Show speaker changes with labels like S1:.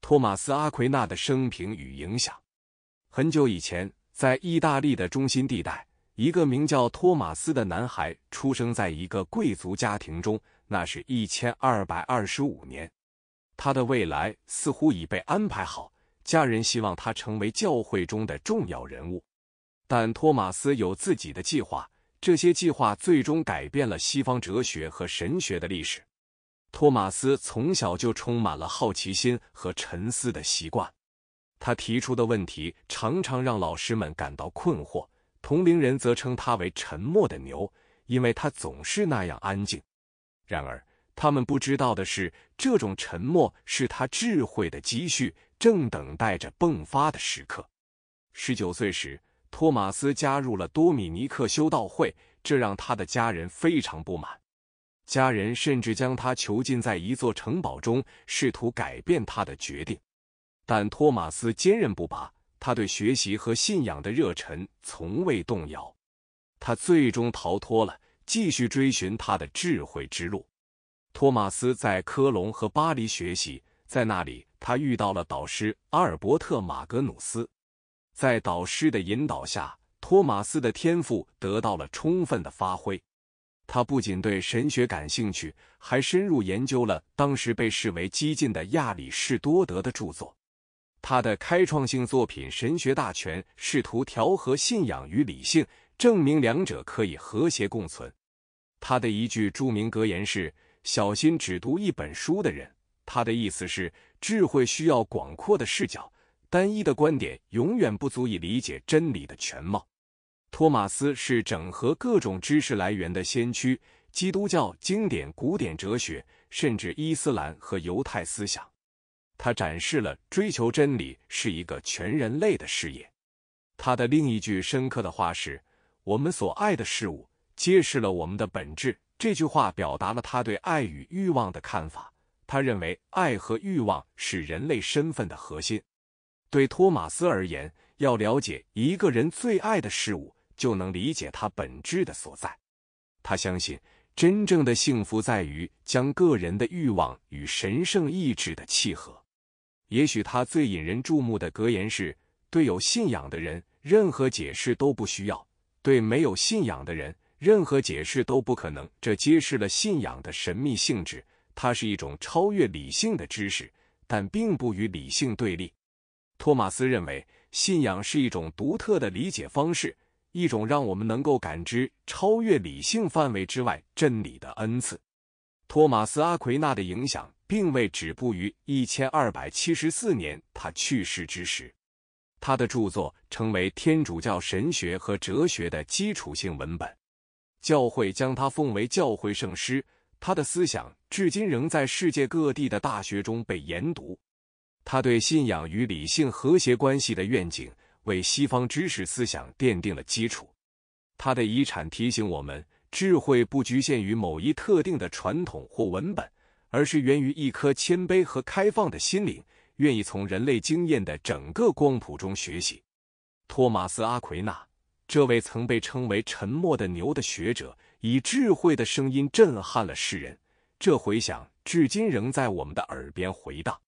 S1: 托马斯·阿奎纳的生平与影响。很久以前，在意大利的中心地带，一个名叫托马斯的男孩出生在一个贵族家庭中。那是一千二百二十五年。他的未来似乎已被安排好，家人希望他成为教会中的重要人物。但托马斯有自己的计划，这些计划最终改变了西方哲学和神学的历史。托马斯从小就充满了好奇心和沉思的习惯，他提出的问题常常让老师们感到困惑，同龄人则称他为“沉默的牛”，因为他总是那样安静。然而，他们不知道的是，这种沉默是他智慧的积蓄，正等待着迸发的时刻。十九岁时。托马斯加入了多米尼克修道会，这让他的家人非常不满。家人甚至将他囚禁在一座城堡中，试图改变他的决定。但托马斯坚韧不拔，他对学习和信仰的热忱从未动摇。他最终逃脱了，继续追寻他的智慧之路。托马斯在科隆和巴黎学习，在那里他遇到了导师阿尔伯特·马格努斯。在导师的引导下，托马斯的天赋得到了充分的发挥。他不仅对神学感兴趣，还深入研究了当时被视为激进的亚里士多德的著作。他的开创性作品《神学大全》试图调和信仰与理性，证明两者可以和谐共存。他的一句著名格言是：“小心只读一本书的人。”他的意思是，智慧需要广阔的视角。单一的观点永远不足以理解真理的全貌。托马斯是整合各种知识来源的先驱，基督教经典、古典哲学，甚至伊斯兰和犹太思想。他展示了追求真理是一个全人类的事业。他的另一句深刻的话是：“我们所爱的事物揭示了我们的本质。”这句话表达了他对爱与欲望的看法。他认为爱和欲望是人类身份的核心。对托马斯而言，要了解一个人最爱的事物，就能理解他本质的所在。他相信，真正的幸福在于将个人的欲望与神圣意志的契合。也许他最引人注目的格言是：“对有信仰的人，任何解释都不需要；对没有信仰的人，任何解释都不可能。”这揭示了信仰的神秘性质。它是一种超越理性的知识，但并不与理性对立。托马斯认为，信仰是一种独特的理解方式，一种让我们能够感知超越理性范围之外真理的恩赐。托马斯阿奎那的影响并未止步于一千二百七十四年他去世之时，他的著作成为天主教神学和哲学的基础性文本，教会将他奉为教会圣师，他的思想至今仍在世界各地的大学中被研读。他对信仰与理性和谐关系的愿景，为西方知识思想奠定了基础。他的遗产提醒我们，智慧不局限于某一特定的传统或文本，而是源于一颗谦卑和开放的心灵，愿意从人类经验的整个光谱中学习。托马斯·阿奎那，这位曾被称为“沉默的牛”的学者，以智慧的声音震撼了世人，这回响至今仍在我们的耳边回荡。